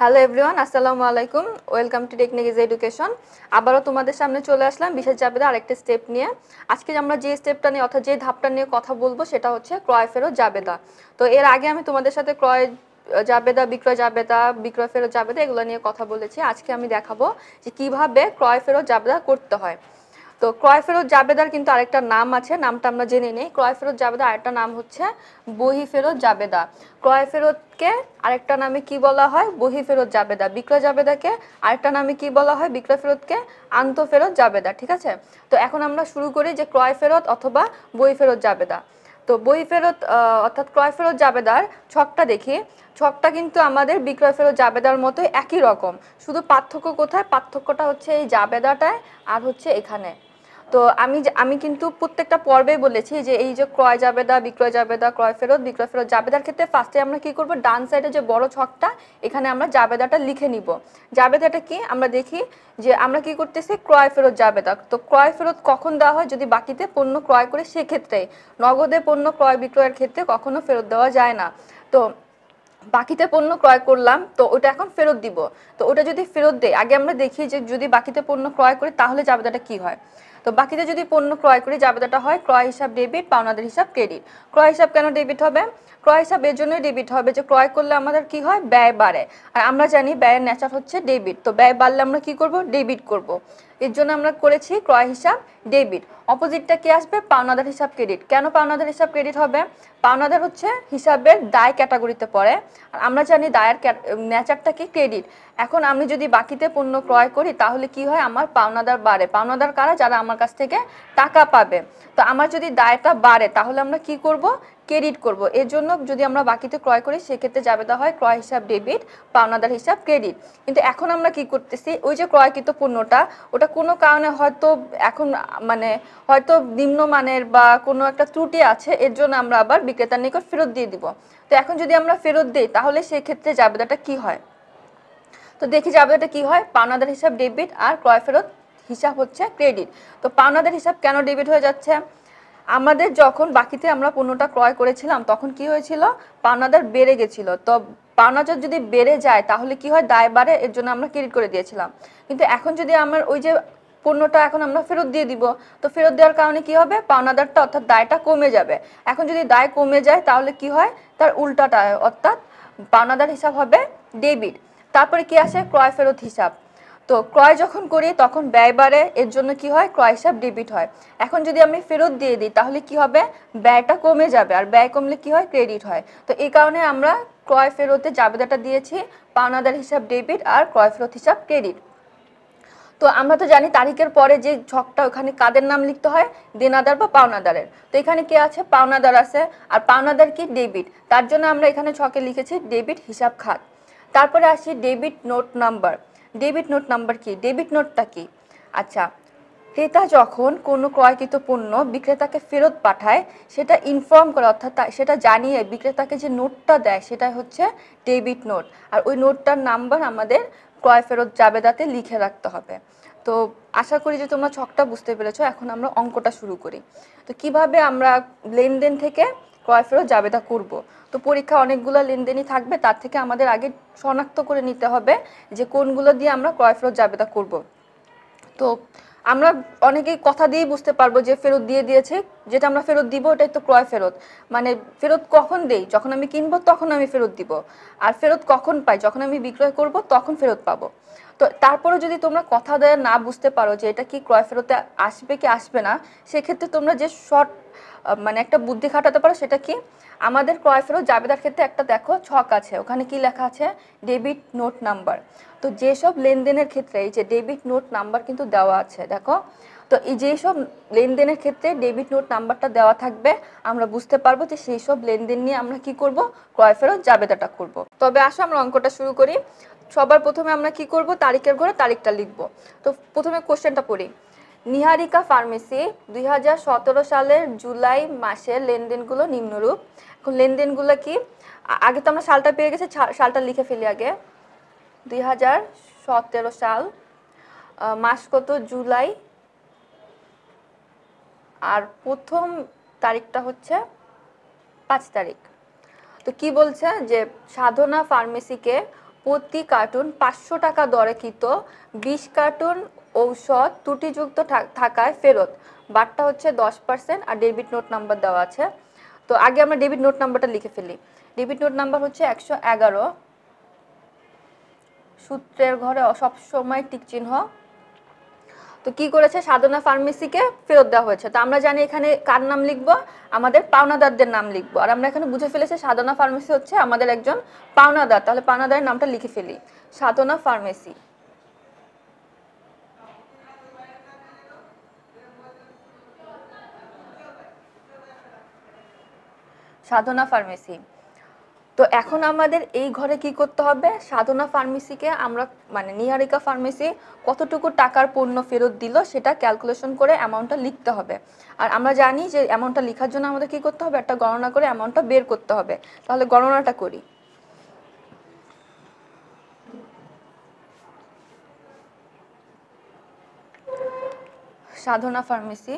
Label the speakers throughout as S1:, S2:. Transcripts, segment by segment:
S1: Hello everyone আসসালামু আলাইকুম welcome to technique is education আবারও তোমাদের সামনে চলে আসলাম বিশেষ জাবেদা আরেকটা স্টেপ নিয়ে আজকে আমরা যে স্টেপটা নিয়ে অর্থাৎ যে ধাপটা নিয়ে কথা বলবো সেটা হচ্ছে ক্রয় ফেরত জাবেদা তো এর আগে আমি তোমাদের সাথে ক্রয় জাবেদা বিক্রয় জাবেদা বিক্রয় ফেরত জাবেদা এগুলো নিয়ে কথা বলেছি আজকে আমি দেখাবো যে কিভাবে ক্রয় ফেরত জাবেদা করতে হয় তো ক্রয় ফেরত জাবেদার কিন্তু আরেকটা নাম আছে নামটা আমরা জেনে নেই ফেরত জাবেদার আরেকটা নাম হচ্ছে ফেরত জাবেদা ক্রয় ফেরতকে আরেকটা নামে কি বলা হয় বহি ফেরত জাবেদা বিক্রয় জাবেদাকে আরেকটা নামে কি বলা হয় বিক্রয় ফেরতকে আন্ত ফেরত জাবেদা ঠিক আছে তো এখন আমরা শুরু করি যে ক্রয় ফেরত অথবা বই ফেরত জাবেদা তো বই ফেরত অর্থাৎ ক্রয় ফেরত জাবেদার ছকটা দেখি ছকটা কিন্তু আমাদের বিক্রয় ফেরত জাবেদার মতো একই রকম শুধু পার্থক্য কোথায় পার্থক্যটা হচ্ছে এই জাবেদাটায় আর হচ্ছে এখানে তো আমি আমি কিন্তু প্রত্যেকটা পর্বে বলেছি যে এই যে ক্রয় দা বিক্রয় যাবে দা ক্রয় ফেরত বিক্রয় ফেরত জাবেদার ক্ষেত্রে ফার্স্টে আমরা কি করব ডান সাইডে যে বড় ছকটা এখানে আমরা জাবেদাটা লিখে নিব জাবেদাটা কি আমরা দেখি যে আমরা কি করতেছি ক্রয় ফেরত জাবেদা তো ক্রয় ফেরত কখন দেওয়া হয় যদি বাকিতে পণ্য ক্রয় করে সেক্ষেত্রে নগদে পণ্য ক্রয় বিক্রয়ের ক্ষেত্রে কখনো ফেরত দেওয়া যায় না তো বাকিতে পণ্য ক্রয় করলাম তো ওটা এখন ফেরত দিব তো ওটা যদি ফেরত দেয় আগে আমরা দেখি যে যদি বাকিতে পণ্য ক্রয় করি তাহলে জাবেদাটা কি হয় তো বাকিতে যদি পণ্য ক্রয় করি জাবেদাটা হয় ক্রয় হিসাব ডেবিট পাওনাদের হিসাব ক্রেডিট ক্রয় হিসাব কেন ডেবিট হবে ক্রয় হিসাব এর জন্যই ডেবিট হবে যে ক্রয় করলে আমাদের কি হয় ব্যয় বাড়ে আর আমরা জানি ব্যয়ের ন্যাচার হচ্ছে ডেবিট তো ব্যয় বাড়লে আমরা কি করব ডেবিট করব এর জন্য আমরা করেছি ক্রয় হিসাব ডেবিট অপোজিটটা কি আসবে পাওনাদার হিসাব ক্রেডিট কেন পাওনাদার হিসাব ক্রেডিট হবে পাওনাদার হচ্ছে হিসাবের দায় ক্যাটাগরিতে পড়ে আর আমরা জানি দায়ের নেচারটা কি ক্রেডিট এখন আমি যদি বাকিতে পণ্য ক্রয় করি তাহলে কি হয় আমার পাওনাদার বাড়ে পাওনাদার কারা যারা আমার কাছ থেকে টাকা পাবে তো আমার যদি দায়টা বাড়ে তাহলে আমরা কি করব ক্রেডিট করব এর জন্য যদি আমরা বাকিতে ক্রয় করি সেক্ষেত্রে দেওয়া হয় ক্রয় হিসাব ডেবিট পাওনাদার হিসাব ক্রেডিট কিন্তু এখন আমরা কি করতেছি ওই যে ক্রয়কৃত পণ্যটা ওটা কোনো কারণে হয়তো এখন মানে হয়তো নিম্নমানের বা কোনো একটা ত্রুটি আছে এর জন্য আমরা আবার বিক্রেতার নিকট ফেরত দিয়ে দিব তো এখন যদি আমরা ফেরত দিই তাহলে সেক্ষেত্রে জাবেদাটা কী হয় তো দেখি যাবেদাটা কি হয় পাওনাদার হিসাব ডেবিট আর ক্রয় ফেরত হিসাব হচ্ছে ক্রেডিট তো পাওনাদার হিসাব কেন ডেবিট হয়ে যাচ্ছে আমাদের যখন বাকিতে আমরা পণ্যটা ক্রয় করেছিলাম তখন কি হয়েছিল পাওনাদার বেড়ে গেছিল তো পাওনাদার যদি বেড়ে যায় তাহলে কি হয় দায় বাড়ে এর জন্য আমরা ক্রেডিট করে দিয়েছিলাম কিন্তু এখন যদি আমার ওই যে পণ্যটা এখন আমরা ফেরত দিয়ে দিব তো ফেরত দেওয়ার কারণে কি হবে পাওনাদারটা অর্থাৎ দায়টা কমে যাবে এখন যদি দায় কমে যায় তাহলে কি হয় তার উল্টাটা অর্থাৎ পাওনাদার হিসাব হবে ডেবিট তারপরে কি আসে ক্রয় ফেরত হিসাব তো ক্রয় যখন করি তখন ব্যয় বাড়ে এর জন্য কি হয় ক্রয় হিসাব ডেবিট হয় এখন যদি আমি ফেরত দিয়ে দিই তাহলে কি হবে ব্যয়টা কমে যাবে আর ব্যয় কমলে কি হয় ক্রেডিট হয় তো এই কারণে আমরা ক্রয় ফেরতে জাবেদাটা দিয়েছি পাওনাদার হিসাব ডেবিট আর ক্রয় ফেরত হিসাব ক্রেডিট তো আমরা তো জানি তারিখের পরে যে ছকটা ওখানে কাদের নাম লিখতে হয় দেনাদার বা পাওনাদারের তো এখানে কে আছে পাওনাদার আছে আর পাওনাদার কি ডেবিট তার জন্য আমরা এখানে ছকে লিখেছি ডেবিট হিসাব খাত তারপরে আসি debit note number debit note number কি ডেবিট নোটটা কি আচ্ছা ক্রেতা যখন কোনো ক্রয়কৃত পণ্য বিক্রেতাকে ফেরত পাঠায় সেটা ইনফর্ম করে অর্থাৎ সেটা জানিয়ে বিক্রেতাকে যে নোটটা দেয় সেটা হচ্ছে ডেবিট নোট আর ওই নোটটার নাম্বার আমাদের ক্রয় ফেরত জাবেদাতে লিখে রাখতে হবে তো আশা করি যে তোমরা ছকটা বুঝতে পেরেছো এখন আমরা অঙ্কটা শুরু করি তো কিভাবে আমরা লেনদেন থেকে ক্রয় ফেরত জাবেদা করব তো পরীক্ষা অনেকগুলো লেনদেনই থাকবে তার থেকে আমাদের আগে শনাক্ত করে নিতে হবে যে কোনগুলো দিয়ে আমরা ক্রয় ফেরত জাবেদা করব তো আমরা অনেকেই কথা দিয়েই বুঝতে পারবো যে ফেরত দিয়ে দিয়েছে যেটা আমরা ফেরত দিব ওটাই তো ক্রয় ফেরত মানে ফেরত কখন দেই যখন আমি কিনবো তখন আমি ফেরত দিব আর ফেরত কখন পাই যখন আমি বিক্রয় করব তখন ফেরত পাবো তো তারপরে যদি তোমরা কথা দেওয়া না বুঝতে পারো যে এটা কি ক্রয় ফেরতে আসবে কি আসবে না সেক্ষেত্রে তোমরা যে শর্ট মানে একটা বুদ্ধি খাটাতে পারো সেটা কি আমাদের ক্রয় ফেরত জাবেদার ক্ষেত্রে একটা দেখো ছক আছে ওখানে কি লেখা আছে ডেবিট নোট নাম্বার তো যেসব লেনদেনের ক্ষেত্রে এই যে ডেবিট নোট নাম্বার কিন্তু দেওয়া আছে দেখো তো এই যেসব লেনদেনের ক্ষেত্রে ডেবিট নোট নাম্বারটা দেওয়া থাকবে আমরা বুঝতে পারবো যে সেই সব লেনদেন নিয়ে আমরা কি করব ক্রয় ফেরত জাবেদাটা করব। তবে আসো আমরা অঙ্কটা শুরু করি সবার প্রথমে আমরা কি করব তারিখের ঘরে তারিখটা লিখব তো প্রথমে কোশ্চেনটা পড়ি নিহারিকা ফার্মেসি দুই সালের জুলাই মাসের লেনদেনগুলো নিম্নরূপ এখন লেনদেনগুলো কি আগে তো আমরা সালটা পেয়ে গেছি সালটা লিখে ফেলি আগে দুই সাল মাস কত জুলাই আর প্রথম তারিখটা হচ্ছে পাঁচ তারিখ তো কি বলছে যে সাধনা ফার্মেসিকে প্রতি কার্টুন পাঁচশো টাকা দরে কিত বিশ কার্টুন ঔষধ ত্রুটিযুক্ত থাকায় ফেরত বারটা হচ্ছে দশ পার্সেন্ট আর ডেবিট নোট নাম্বার দেওয়া আছে তো আগে আমরা ডেবিট নোট নাম্বারটা লিখে ফেলি ডেবিট নোট নাম্বার হচ্ছে একশো এগারো সূত্রের ঘরে সবসময় টিক চিহ্ন তো কি করেছে সাধনা ফার্মেসিকে ফেরত দেওয়া হয়েছে তো আমরা জানি এখানে কার নাম লিখবো আমাদের পাওনাদারদের নাম লিখবো আর আমরা এখানে বুঝে ফেলেছি সাধনা ফার্মেসি হচ্ছে আমাদের একজন পাওনাদার তাহলে পাওনাদারের নামটা লিখে ফেলি সাধনা ফার্মেসি সাধনা ফার্মেসি তো এখন আমাদের এই ঘরে কি করতে হবে সাধনা ফার্মেসিকে আমরা মানে নিহারিকা ফার্মেসি কতটুকু টাকার পণ্য ফেরত দিল সেটা ক্যালকুলেশন করে অ্যামাউন্টটা লিখতে হবে আর আমরা জানি যে অ্যামাউন্টটা লেখার জন্য আমাদের কি করতে হবে একটা গণনা করে অ্যামাউন্টটা বের করতে হবে তাহলে গণনাটা করি সাধনা ফার্মেসি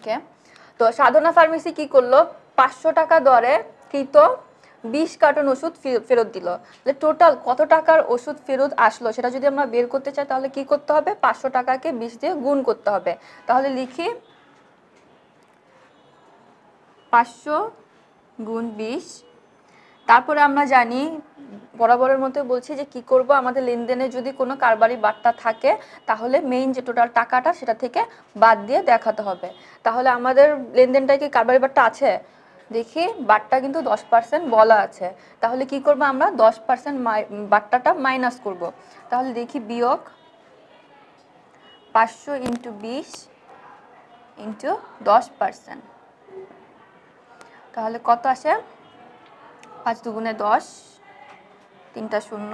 S1: ওকে তো সাধনা ফার্মেসি কি করলো পাঁচশো টাকা দরে কৃত বিশ কার্টন ওষুধ ফেরত দিল তাহলে টোটাল কত টাকার ওষুধ ফেরত আসলো সেটা যদি আমরা বের করতে চাই তাহলে কি করতে হবে পাঁচশো টাকাকে বিশ দিয়ে গুণ করতে হবে তাহলে লিখি পাঁচশো গুণ বিশ তারপরে আমরা জানি বরাবরের মধ্যে বলছি যে কি করব আমাদের লেনদেনে যদি কোনো কারবারি বার্তা থাকে তাহলে মেইন যে টোটাল টাকাটা সেটা থেকে বাদ দিয়ে দেখাতে হবে তাহলে আমাদের লেনদেনটা কি কারবারি বার্তা আছে দেখি বাট্টা কিন্তু দশ পার্সেন্ট বলা আছে তাহলে কি করব আমরা দশ পার্সেন্ট বাট্টাটা মাইনাস করব তাহলে দেখি বিয়োগ পাঁচশো ইন্টু বিশ ইন্টু দশ পার্সেন্ট তাহলে কত আসে পাঁচ দুগুণে দশ তিনটা শূন্য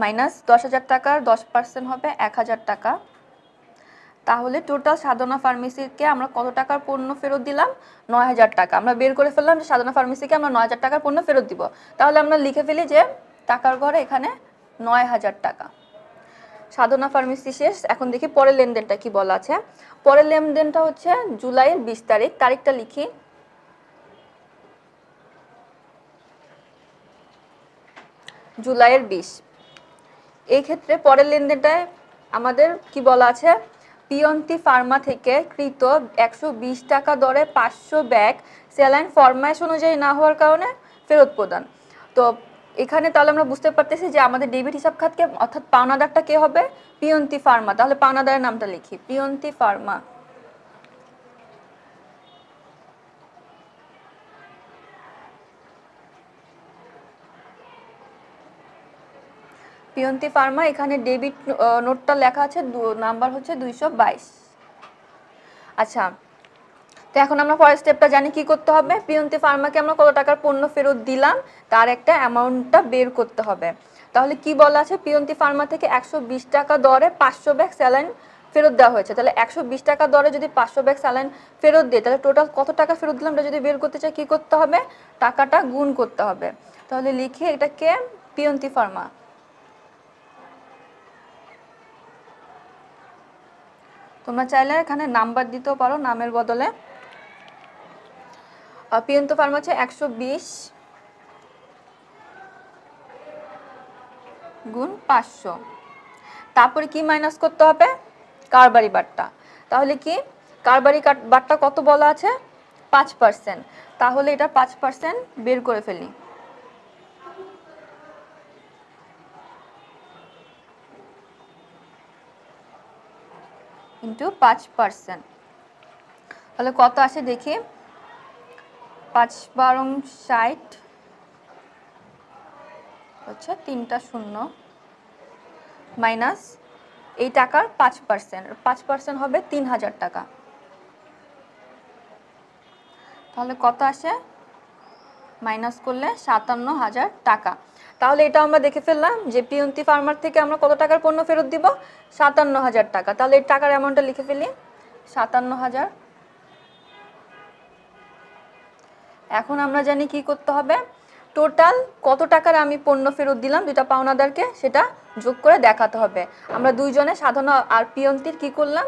S1: মাইনাস দশ হাজার টাকার দশ পার্সেন্ট হবে এক হাজার টাকা তাহলে টোটাল সাধনা ফার্মেসিকে আমরা কত টাকার পণ্য ফেরত দিলাম নয় হাজার টাকা আমরা বের করে ফেললাম যে সাধনা ফার্মেসিকে আমরা নয় হাজার টাকার পণ্য ফেরত দিব তাহলে আমরা লিখে ফেলি যে টাকার ঘরে এখানে নয় হাজার টাকা সাধনা ফার্মেসি শেষ এখন দেখি পরের লেনদেনটা কি বলা আছে পরের লেনদেনটা হচ্ছে জুলাইয়ের বিশ তারিখ তারিখটা লিখি জুলাইয়ের বিশ এই ক্ষেত্রে পরের লেনদেনটায় আমাদের কি বলা আছে পিয়ন্তি ফার্মা থেকে কৃত একশো টাকা দরে পাঁচশো ব্যাগ স্যালাইন ফরমাইশ অনুযায়ী না হওয়ার কারণে ফেরত প্রদান তো এখানে তাহলে আমরা বুঝতে পারতেছি যে আমাদের ডেবিট হিসাব খাতকে অর্থাৎ পাওনাদারটা কে হবে পিয়ন্তি ফার্মা তাহলে পাওনাদারের নামটা লিখি পিয়ন্তি ফার্মা পিয়ন্তি ফার্মা এখানে ডেবিট নোটটা লেখা আছে নাম্বার হচ্ছে দুইশো আচ্ছা তো এখন আমরা পরের স্টেপটা জানি কি করতে হবে পিয়ন্তি ফার্মাকে আমরা কত টাকার পণ্য ফেরত দিলাম তার একটা অ্যামাউন্টটা বের করতে হবে তাহলে কি বলা আছে পিয়ন্তি ফার্মা থেকে একশো টাকা দরে পাঁচশো ব্যাগ স্যালাইন ফেরত দেওয়া হয়েছে তাহলে একশো বিশ টাকা দরে যদি পাঁচশো ব্যাগ স্যালাইন ফেরত দিই তাহলে টোটাল কত টাকা ফেরত দিলাম এটা যদি বের করতে চাই কী করতে হবে টাকাটা গুণ করতে হবে তাহলে লিখে এটাকে পিয়ন্তি ফার্মা তোমরা চাইলে এখানে নাম্বার দিতেও পারো নামের বদলে পিয়ন্ত ফার্ম হচ্ছে একশো বিশ গুণ পাঁচশো তারপরে কি মাইনাস করতে হবে কারবারি বাট্টা তাহলে কি কারবারি বাট্টা কত বলা আছে পাঁচ পার্সেন্ট তাহলে এটা পাঁচ পার্সেন্ট বের করে ফেলি ইন্টু পাঁচ পার্সেন্ট তাহলে কত আসে দেখি পাঁচ বারং ষাট হচ্ছে তিনটা শূন্য মাইনাস এই টাকার পাঁচ পার্সেন্ট পাঁচ পার্সেন্ট হবে তিন হাজার টাকা তাহলে কত আসে মাইনাস করলে সাতান্ন হাজার টাকা তাহলে এটা আমরা দেখে ফেললাম যে পিয়ন্তি ফার্মার থেকে আমরা কত টাকার পণ্য ফেরত দিব সাতান্ন হাজার টাকা তাহলে এই টাকার অ্যামাউন্টটা লিখে ফেলি সাতান্ন হাজার এখন আমরা জানি কি করতে হবে টোটাল কত টাকার আমি পণ্য ফেরত দিলাম দুটা পাওনাদারকে সেটা যোগ করে দেখাতে হবে আমরা দুইজনে সাধারণ আর পিয়ন্তির কি করলাম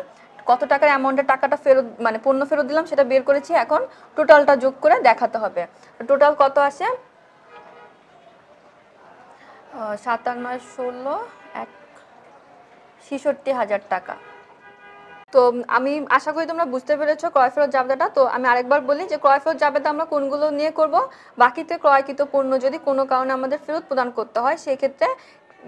S1: কত টাকার অ্যামাউন্টের টাকাটা ফেরত মানে পণ্য ফেরত দিলাম সেটা বের করেছি এখন টোটালটা যোগ করে দেখাতে হবে টোটাল কত আসে সাতান্ন ষোলো এক ছেষট্টি হাজার টাকা তো আমি আশা করি তোমরা বুঝতে পেরেছো ক্রয় ফেরত জাবেদাটা তো আমি আরেকবার বলি যে ক্রয় ফেরত জাবেদা আমরা কোনগুলো নিয়ে করব বাকিতে ক্রয়কৃত পণ্য যদি কোনো কারণে আমাদের ফেরত প্রদান করতে হয় সেক্ষেত্রে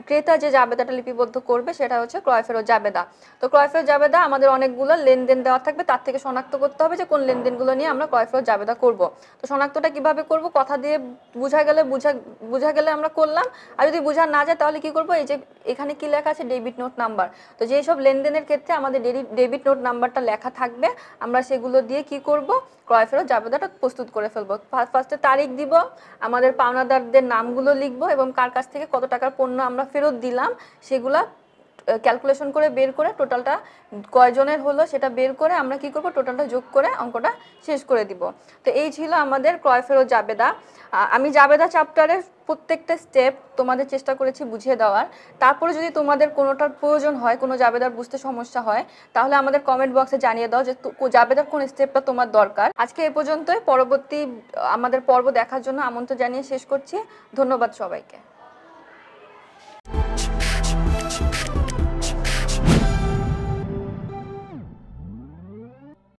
S1: ক্রেতা যে জাবেদাটা লিপিবদ্ধ করবে সেটা হচ্ছে ক্রয়ফেরত জাবেদা তো ক্রয়ফেরত জাবেদা আমাদের অনেকগুলো লেনদেন দেওয়া থাকবে তার থেকে শনাক্ত করতে হবে যে কোন লেনদেনগুলো নিয়ে আমরা ক্রয়ফেরত জাবেদা করব তো শনাক্তটা কিভাবে করব কথা দিয়ে বোঝা গেলে বুঝা বোঝা গেলে আমরা করলাম আর যদি বোঝা না যায় তাহলে কি করব এই যে এখানে কি লেখা আছে ডেবিট নোট নাম্বার তো যেই সব লেনদেনের ক্ষেত্রে আমাদের ডেবিট নোট নাম্বারটা লেখা থাকবে আমরা সেগুলো দিয়ে কি করব ক্রয়ফেরত জাবেদাটা প্রস্তুত করে ফেলবো ফার্স্ট ফার্স্টে তারিখ দিব আমাদের পাওনাদারদের নামগুলো লিখবো এবং কার কাছ থেকে কত টাকার পণ্য আমরা ফেরত দিলাম সেগুলা ক্যালকুলেশন করে বের করে টোটালটা কয়জনের হলো সেটা বের করে আমরা কি করব টোটালটা যোগ করে অঙ্কটা শেষ করে দিব তো এই ছিল আমাদের ক্রয় ফেরত জাবেদা আমি জাবেদা চ্যাপ্টারের প্রত্যেকটা স্টেপ তোমাদের চেষ্টা করেছি বুঝিয়ে দেওয়ার তারপরে যদি তোমাদের কোনোটার প্রয়োজন হয় কোনো জাবেদার বুঝতে সমস্যা হয় তাহলে আমাদের কমেন্ট বক্সে জানিয়ে দাও যে জাবেদার কোন স্টেপটা তোমার দরকার আজকে এ পর্যন্তই পরবর্তী আমাদের পর্ব দেখার জন্য আমন্ত্রণ জানিয়ে শেষ করছি ধন্যবাদ সবাইকে Thank you